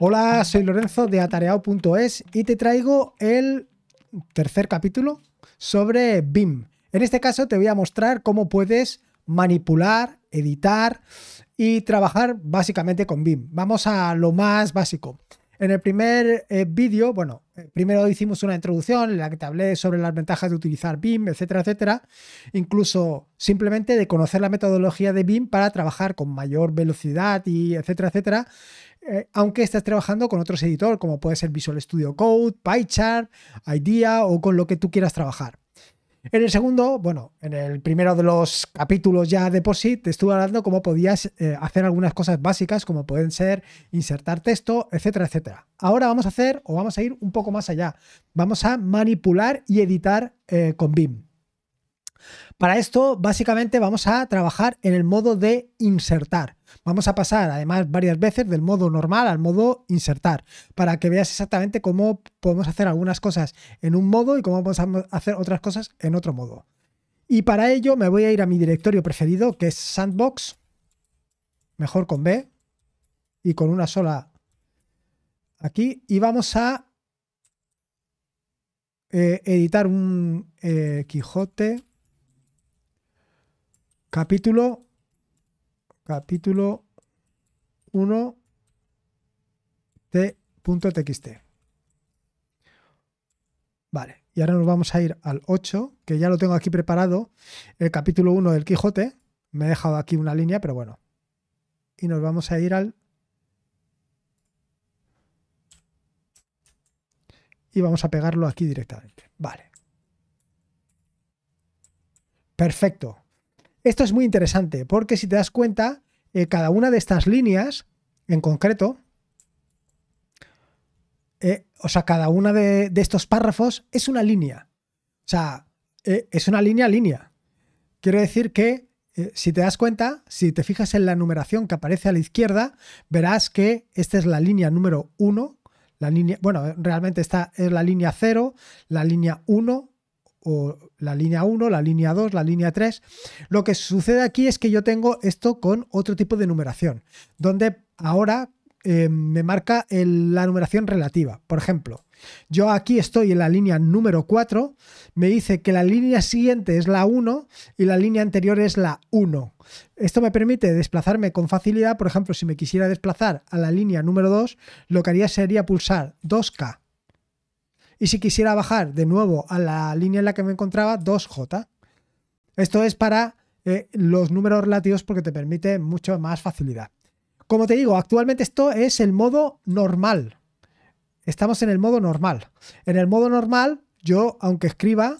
Hola, soy Lorenzo de Atareao.es y te traigo el tercer capítulo sobre BIM. En este caso te voy a mostrar cómo puedes manipular, editar y trabajar básicamente con BIM. Vamos a lo más básico. En el primer eh, vídeo, bueno, eh, primero hicimos una introducción en la que te hablé sobre las ventajas de utilizar BIM, etcétera, etcétera. Incluso simplemente de conocer la metodología de BIM para trabajar con mayor velocidad y etcétera, etcétera. Eh, aunque estés trabajando con otros editores, como puede ser Visual Studio Code, PyCharm, IDEA o con lo que tú quieras trabajar. En el segundo, bueno, en el primero de los capítulos ya de por te estuve hablando cómo podías eh, hacer algunas cosas básicas, como pueden ser insertar texto, etcétera, etcétera. Ahora vamos a hacer o vamos a ir un poco más allá. Vamos a manipular y editar eh, con BIM. Para esto, básicamente vamos a trabajar en el modo de insertar. Vamos a pasar, además, varias veces del modo normal al modo insertar, para que veas exactamente cómo podemos hacer algunas cosas en un modo y cómo podemos hacer otras cosas en otro modo. Y para ello me voy a ir a mi directorio preferido, que es Sandbox, mejor con B, y con una sola aquí, y vamos a eh, editar un eh, Quijote. Capítulo, capítulo 1 t.txt. Vale, y ahora nos vamos a ir al 8, que ya lo tengo aquí preparado, el capítulo 1 del Quijote. Me he dejado aquí una línea, pero bueno. Y nos vamos a ir al... Y vamos a pegarlo aquí directamente. Vale. Perfecto. Esto es muy interesante porque si te das cuenta, eh, cada una de estas líneas en concreto, eh, o sea, cada una de, estos párrafos es una línea. O sea, eh, es una línea línea. Quiero decir que si te das cuenta, si te fijas en la numeración que aparece a la izquierda, verás que esta es la línea número 1, la línea, bueno, realmente esta es la línea 0, la línea 1, o la línea 1, la línea 2, la línea 3. Lo que sucede aquí es que yo tengo esto con otro tipo de numeración, donde ahora eh, me marca la numeración relativa. Por ejemplo, yo aquí estoy en la línea número 4, me dice que la línea siguiente es la 1 y la línea anterior es la 1. Esto me permite desplazarme con facilidad, por ejemplo, si me quisiera desplazar a la línea número 2, lo que haría sería pulsar 2K y si quisiera bajar de nuevo a la línea en la que me encontraba, 2J. Esto es para eh, los números relativos porque te permite mucho más facilidad. Como te digo, actualmente esto es el modo normal. Estamos en el modo normal. En el modo normal, yo, aunque escriba,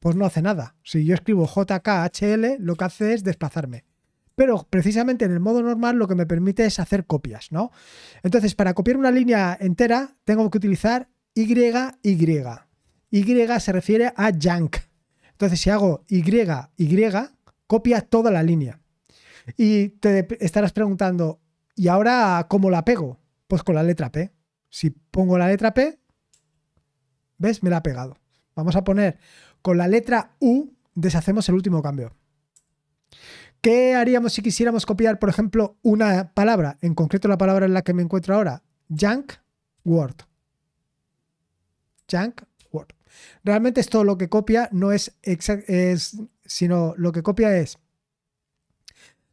pues no hace nada. Si yo escribo JKHL, lo que hace es desplazarme. Pero precisamente en el modo normal lo que me permite es hacer copias, ¿no? Entonces, para copiar una línea entera, tengo que utilizar y, Y Y se refiere a junk. Entonces, si hago Y, Y, copia toda la línea. Y te estarás preguntando, ¿y ahora cómo la pego? Pues con la letra P. Si pongo la letra P, ¿ves? Me la ha pegado. Vamos a poner con la letra U, deshacemos el último cambio. ¿Qué haríamos si quisiéramos copiar, por ejemplo, una palabra? En concreto, la palabra en la que me encuentro ahora, junk word junk word. Realmente esto lo que copia no es, es sino lo que copia es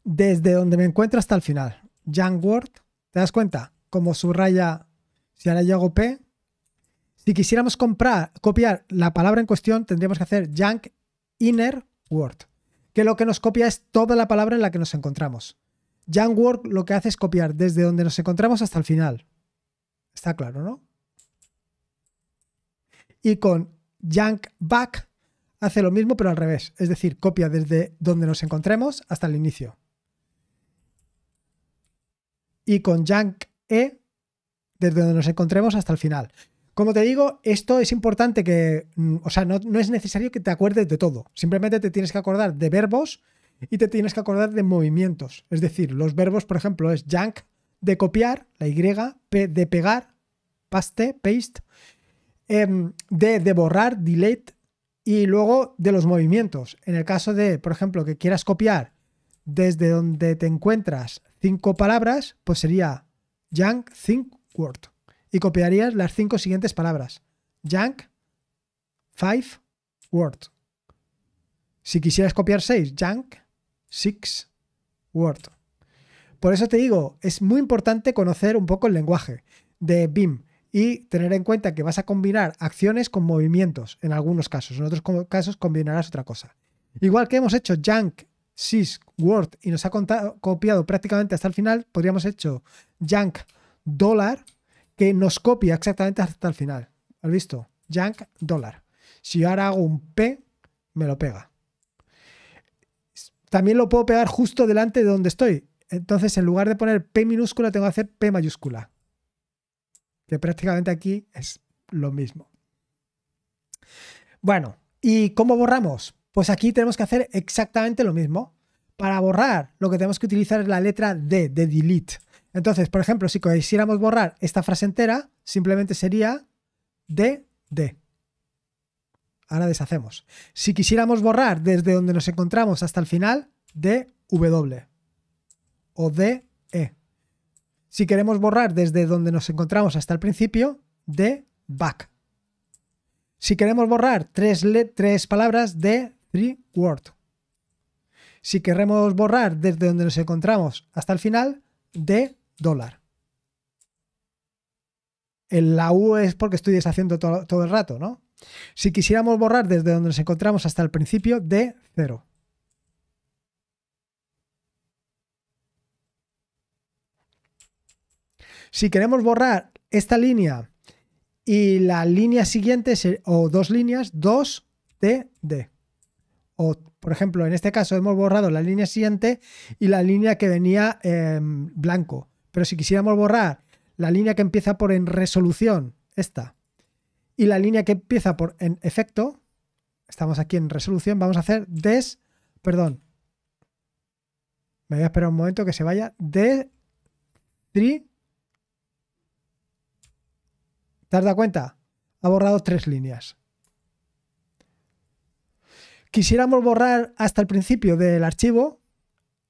desde donde me encuentro hasta el final. Junk word, ¿te das cuenta? Como subraya, si ahora hago P, si quisiéramos comprar, copiar la palabra en cuestión, tendríamos que hacer junk inner word, que lo que nos copia es toda la palabra en la que nos encontramos. Junk word lo que hace es copiar desde donde nos encontramos hasta el final. Está claro, ¿no? y con Yank Back hace lo mismo pero al revés, es decir, copia desde donde nos encontremos hasta el inicio. Y con Junk E desde donde nos encontremos hasta el final. Como te digo, esto es importante que, mm, o sea, no, no es necesario que te acuerdes de todo, simplemente te tienes que acordar de verbos y te tienes que acordar de movimientos. Es decir, los verbos, por ejemplo, es yank de copiar, la Y, de pegar, paste, paste, Em, de, de borrar, delete y luego de los movimientos. En el caso de, por ejemplo, que quieras copiar desde donde te encuentras cinco palabras, pues sería junk think word. Y copiarías las cinco siguientes palabras. Junk five word. Si quisieras copiar seis, junk six word. Por eso te digo, es muy importante conocer un poco el lenguaje de BIM y tener en cuenta que vas a combinar acciones con movimientos en algunos casos. En otros casos combinarás otra cosa. Igual que hemos hecho junk, Sys, Word y nos ha copiado prácticamente hasta el final, podríamos hecho junk dólar que nos copia exactamente hasta el final. ¿Has visto? Junk dólar. Si ahora hago un P, me lo pega. También lo puedo pegar justo delante de donde estoy. Entonces, en lugar de poner P minúscula, tengo que hacer P mayúscula que prácticamente aquí es lo mismo. Bueno, ¿y cómo borramos? Pues aquí tenemos que hacer exactamente lo mismo. Para borrar, lo que tenemos que utilizar es la letra D de delete. Entonces, por ejemplo, si quisiéramos borrar esta frase entera, simplemente sería D, D. Ahora deshacemos. Si quisiéramos borrar desde donde nos encontramos hasta el final, D, W. O D, E si queremos borrar desde donde nos encontramos hasta el principio, de back. Si queremos borrar tres, palabras de three word. Si queremos borrar desde donde nos encontramos hasta el final, de dólar. la U es porque estoy deshaciendo todo el rato, ¿no? Si quisiéramos borrar desde donde nos encontramos hasta el principio, de cero. Si queremos borrar esta línea y la línea siguiente, o dos líneas, 2 de D. O, por ejemplo, en este caso hemos borrado la línea siguiente y la línea que venía en em, blanco. Pero si quisiéramos borrar la línea que empieza por en resolución, esta, y la línea que empieza por en efecto, estamos aquí en resolución, vamos a hacer des, perdón, me voy a esperar un momento que se vaya, d tri ¿Te has dado cuenta? Ha borrado tres líneas. Quisiéramos borrar hasta el principio del archivo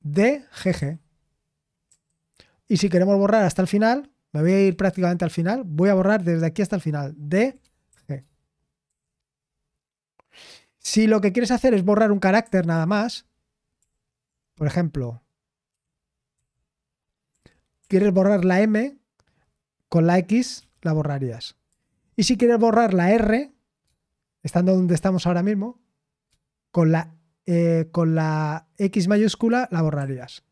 de GG. Y si queremos borrar hasta el final, me voy a ir prácticamente al final, voy a borrar desde aquí hasta el final de G. Si lo que quieres hacer es borrar un carácter nada más, por ejemplo, quieres borrar la M con la X, la borrarías. Y si quieres borrar la R, estando donde estamos ahora mismo, con la, eh, con la X mayúscula la borrarías.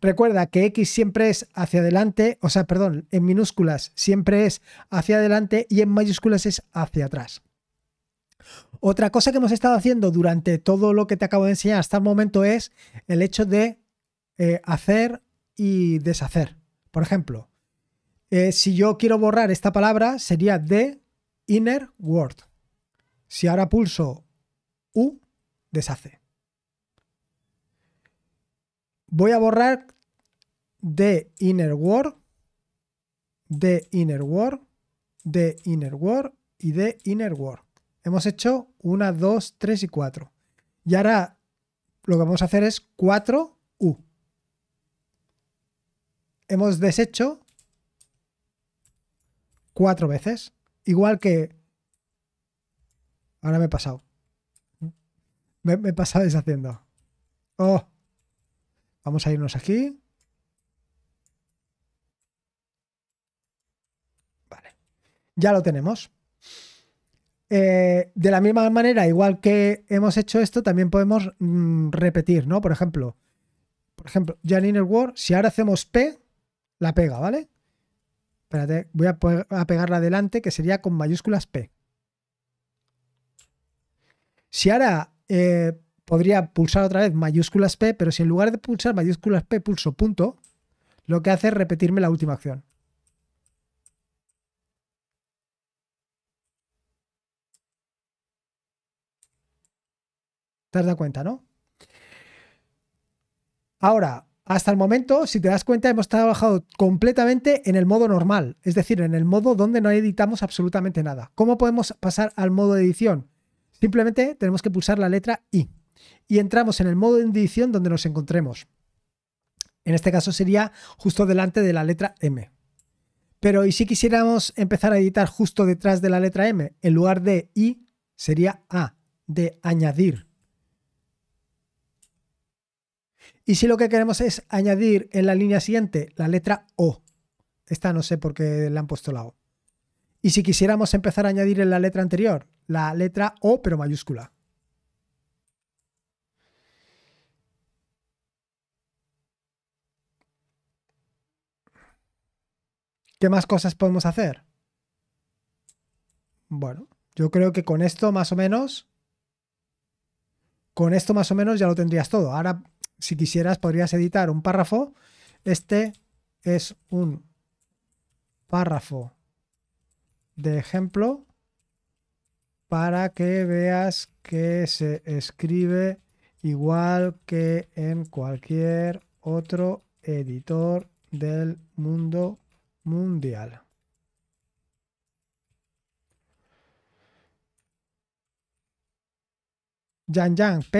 Recuerda que X siempre es hacia adelante, o sea, perdón, en minúsculas siempre es hacia adelante y en mayúsculas es hacia atrás. Otra cosa que hemos estado haciendo durante todo lo que te acabo de enseñar hasta el momento es el hecho de eh, hacer y deshacer. Por ejemplo, eh, si yo quiero borrar esta palabra, sería de inner word. Si ahora pulso U, deshace. Voy a borrar de inner word, de inner word, de inner word y de inner word. Hemos hecho 1, 2, 3 y 4. Y ahora lo que vamos a hacer es 4U. Hemos deshecho cuatro veces. Igual que... Ahora me he pasado. Me, he pasado deshaciendo. Oh. Vamos a irnos aquí. Vale. Ya lo tenemos. Eh, de la misma manera, igual que hemos hecho esto, también podemos mm, repetir, ¿no? Por ejemplo, por ejemplo, ya en Inner si ahora hacemos P, la pega, ¿vale? Espérate, voy a, pegarla adelante, que sería con mayúsculas P. Si ahora eh, podría pulsar otra vez mayúsculas P, pero si en lugar de pulsar mayúsculas P pulso punto, lo que hace es repetirme la última acción. ¿Te has dado cuenta, no? Ahora, hasta el momento, si te das cuenta, hemos trabajado completamente en el modo normal, es decir, en el modo donde no editamos absolutamente nada. ¿Cómo podemos pasar al modo de edición? Simplemente tenemos que pulsar la letra I y entramos en el modo de edición donde nos encontremos. En este caso sería justo delante de la letra M. Pero ¿y si quisiéramos empezar a editar justo detrás de la letra M? En lugar de I sería A, de añadir. Y si lo que queremos es añadir en la línea siguiente la letra O, esta no sé por qué le han puesto la O. Y si quisiéramos empezar a añadir en la letra anterior la letra O pero mayúscula. ¿Qué más cosas podemos hacer? Bueno, yo creo que con esto más o menos... Con esto más o menos ya lo tendrías todo. Ahora si quisieras, podrías editar un párrafo. Este es un párrafo de ejemplo para que veas que se escribe igual que en cualquier otro editor del mundo mundial. Yang Yang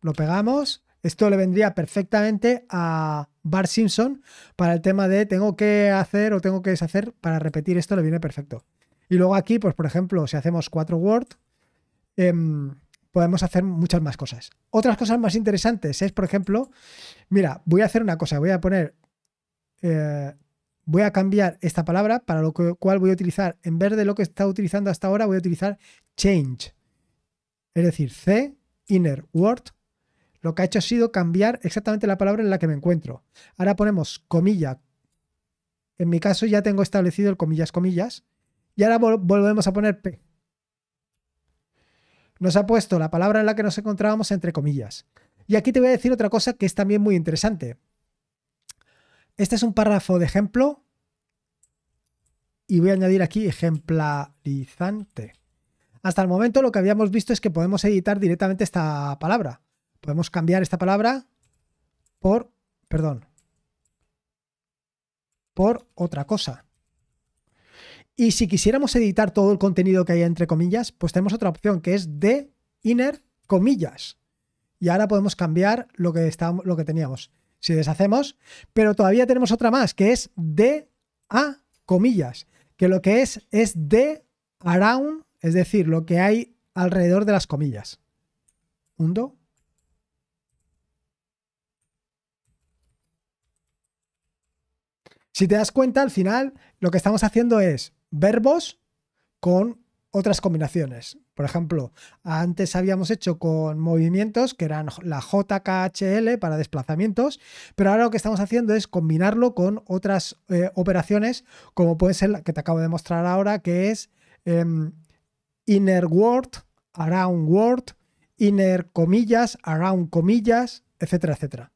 lo pegamos esto le vendría perfectamente a Bar Simpson para el tema de tengo que hacer o tengo que deshacer para repetir esto, le viene perfecto. Y luego aquí, pues por ejemplo, si hacemos cuatro Word, em, podemos hacer muchas más cosas. Otras cosas más interesantes es, por ejemplo, mira, voy a hacer una cosa, voy a poner, eh, voy a cambiar esta palabra para lo cual voy a utilizar, en vez de lo que está utilizando hasta ahora, voy a utilizar change. Es decir, C, inner word, lo que ha hecho ha sido cambiar exactamente la palabra en la que me encuentro. Ahora ponemos comilla. En mi caso ya tengo establecido el comillas, comillas. Y ahora volvemos a poner P. Nos ha puesto la palabra en la que nos encontrábamos entre comillas. Y aquí te voy a decir otra cosa que es también muy interesante. Este es un párrafo de ejemplo y voy a añadir aquí ejemplarizante. Hasta el momento lo que habíamos visto es que podemos editar directamente esta palabra. Podemos cambiar esta palabra por, perdón, por otra cosa. Y si quisiéramos editar todo el contenido que hay entre comillas, pues tenemos otra opción que es de inner comillas. Y ahora podemos cambiar lo que, lo que teníamos. Si deshacemos, pero todavía tenemos otra más que es de a comillas, que lo que es es de around, es decir, lo que hay alrededor de las comillas. Undo, Si te das cuenta, al final lo que estamos haciendo es verbos con otras combinaciones. Por ejemplo, antes habíamos hecho con movimientos que eran la JKHL para desplazamientos, pero ahora lo que estamos haciendo es combinarlo con otras eh, operaciones, como puede ser la que te acabo de mostrar ahora, que es em, inner word, around word, inner comillas, around comillas, etcétera, etcétera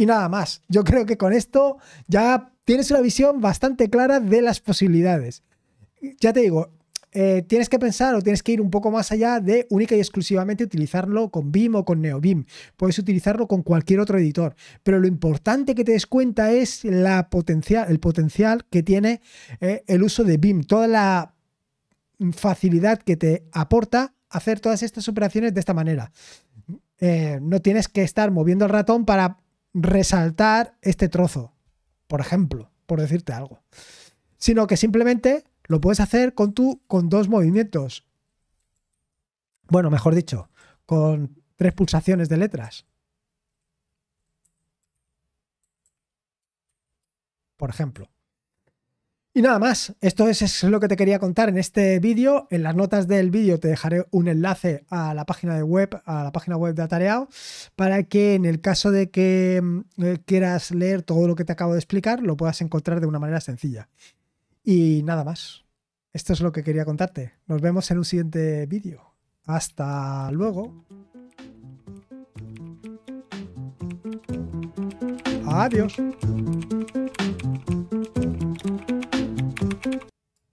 y nada más. Yo creo que con esto ya tienes una visión bastante clara de las posibilidades. Ya te digo, eh, tienes que pensar o tienes que ir un poco más allá de única y exclusivamente utilizarlo con BIM o con NeoBIM. Puedes utilizarlo con cualquier otro editor, pero lo importante que te des cuenta es la potencial, el potencial que tiene eh, el uso de BIM, toda la facilidad que te aporta hacer todas estas operaciones de esta manera. Eh, no tienes que estar moviendo el ratón para resaltar este trozo, por ejemplo, por decirte algo. Sino que simplemente lo puedes hacer con, tu, con dos movimientos. Bueno, mejor dicho, con tres pulsaciones de letras. Por ejemplo. Y nada más, esto es, lo que te quería contar en este vídeo. En las notas del vídeo te dejaré un enlace a la página web, a la página web de Atareado, para que en el caso de que mm, eh, quieras leer todo lo que te acabo de explicar, lo puedas encontrar de una manera sencilla. Y nada más. Esto es lo que quería contarte. Nos vemos en un siguiente vídeo. Hasta luego. Adiós.